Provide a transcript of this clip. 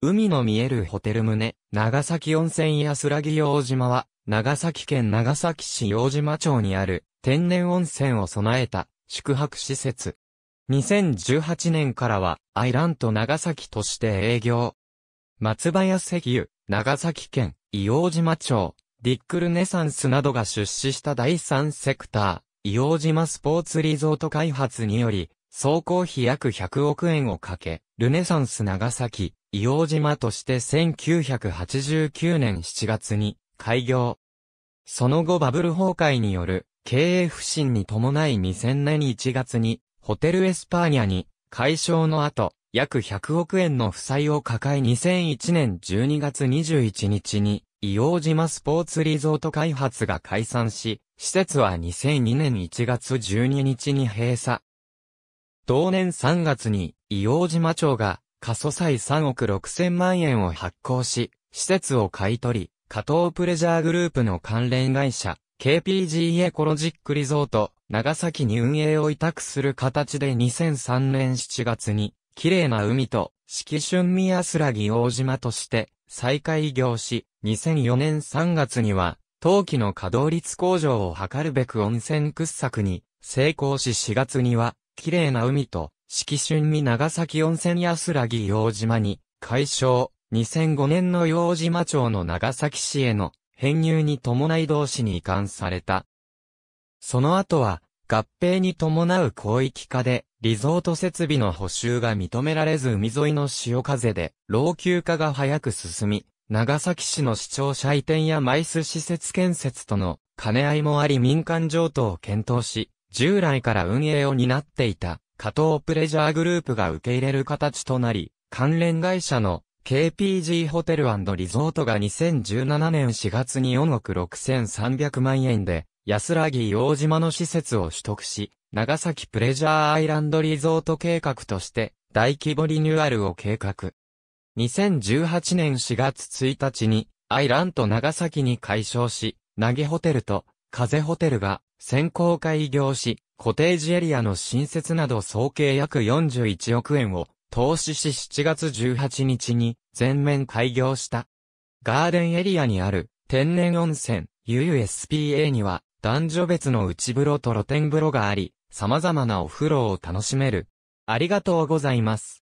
海の見えるホテル棟、長崎温泉安らぎ洋島は、長崎県長崎市洋島町にある天然温泉を備えた宿泊施設。2018年からはアイラント長崎として営業。松林石油、長崎県、伊黄島町、ディックルネサンスなどが出資した第三セクター、伊黄島スポーツリゾート開発により、総工費約100億円をかけ、ルネサンス長崎、伊黄島として1989年7月に開業。その後バブル崩壊による経営不振に伴い2000年1月にホテルエスパーニャに解消の後、約100億円の負債を抱え2001年12月21日に伊黄島スポーツリゾート開発が解散し、施設は2002年1月12日に閉鎖、同年3月に、伊王島町が、過疎債3億6千万円を発行し、施設を買い取り、加藤プレジャーグループの関連会社、KPG エコロジックリゾート、長崎に運営を委託する形で2003年7月に、綺麗な海と、四季春宮すら伊王島として、再開業し、2004年3月には、陶器の稼働率向上を図るべく温泉掘削に、成功し4月には、綺麗な海と、四季春に長崎温泉安らぎ洋島に、解消、2005年の洋島町の長崎市への編入に伴い同士に移管された。その後は、合併に伴う広域化で、リゾート設備の補修が認められず海沿いの潮風で、老朽化が早く進み、長崎市の市庁舎移転やマイス施設建設との兼ね合いもあり民間譲渡を検討し、従来から運営を担っていた、加藤プレジャーグループが受け入れる形となり、関連会社の KPG ホテルリゾートが2017年4月に4億6300万円で、安らぎ大島の施設を取得し、長崎プレジャーアイランドリゾート計画として大規模リニューアルを計画。2018年4月1日にアイランド長崎に解消し、投げホテルと風ホテルが先行開業し、コテージエリアの新設など総計約41億円を投資し7月18日に全面開業した。ガーデンエリアにある天然温泉 UUSPA には男女別の内風呂と露天風呂があり、様々なお風呂を楽しめる。ありがとうございます。